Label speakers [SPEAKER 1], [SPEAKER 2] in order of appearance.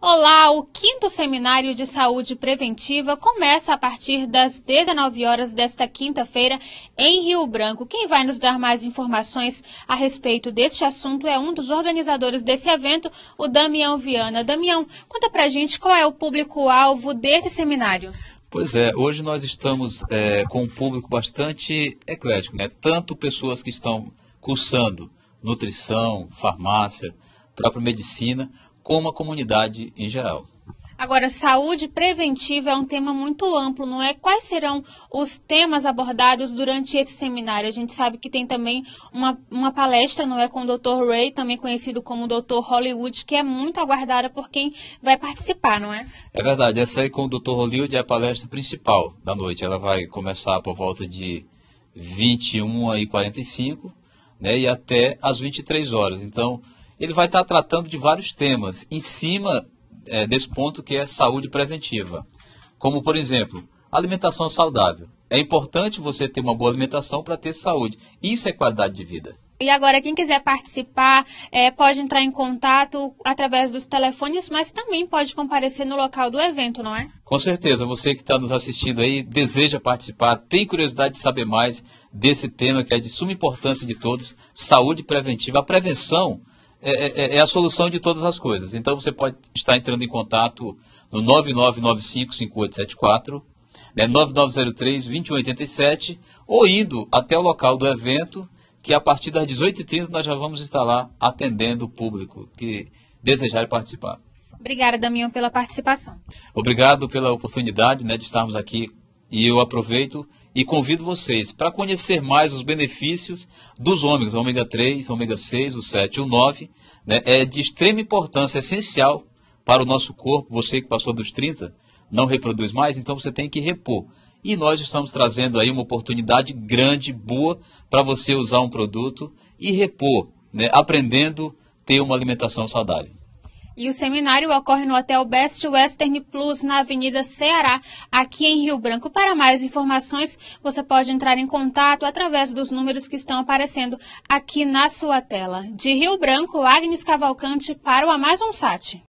[SPEAKER 1] Olá, o quinto seminário de saúde preventiva começa a partir das 19 horas desta quinta-feira em Rio Branco. Quem vai nos dar mais informações a respeito deste assunto é um dos organizadores desse evento, o Damião Viana. Damião, conta pra gente qual é o público-alvo desse seminário.
[SPEAKER 2] Pois é, hoje nós estamos é, com um público bastante eclético, né? Tanto pessoas que estão cursando nutrição, farmácia, própria medicina, como a comunidade em geral.
[SPEAKER 1] Agora, saúde preventiva é um tema muito amplo, não é? Quais serão os temas abordados durante esse seminário? A gente sabe que tem também uma, uma palestra, não é? Com o Dr. Ray, também conhecido como Dr. Hollywood, que é muito aguardada por quem vai participar, não é?
[SPEAKER 2] É verdade. Essa aí com o Dr. Hollywood é a palestra principal da noite. Ela vai começar por volta de 21h45 né? e até às 23 horas. Então ele vai estar tratando de vários temas em cima é, desse ponto que é saúde preventiva. Como, por exemplo, alimentação saudável. É importante você ter uma boa alimentação para ter saúde. Isso é qualidade de vida.
[SPEAKER 1] E agora, quem quiser participar, é, pode entrar em contato através dos telefones, mas também pode comparecer no local do evento, não é?
[SPEAKER 2] Com certeza. Você que está nos assistindo aí, deseja participar, tem curiosidade de saber mais desse tema que é de suma importância de todos, saúde preventiva. A prevenção é, é, é, é, a solução de todas as coisas. Então você pode estar entrando em contato no 99955874, né, 9903-2187, ou indo até o local do evento, que a partir das 18h30 nós já vamos estar lá atendendo o público que desejar participar.
[SPEAKER 1] Obrigada, Damião, pela participação.
[SPEAKER 2] Obrigado pela oportunidade né, de estarmos aqui. E eu aproveito e convido vocês para conhecer mais os benefícios dos ômegas, ômega 3, ômega 6, o 7 e o 9. Né? É de extrema importância, é essencial para o nosso corpo. Você que passou dos 30 não reproduz mais, então você tem que repor. E nós estamos trazendo aí uma oportunidade grande, boa, para você usar um produto e repor, né? aprendendo a ter uma alimentação saudável.
[SPEAKER 1] E o seminário ocorre no Hotel Best Western Plus, na Avenida Ceará, aqui em Rio Branco. Para mais informações, você pode entrar em contato através dos números que estão aparecendo aqui na sua tela. De Rio Branco, Agnes Cavalcante para o Amazon Sat.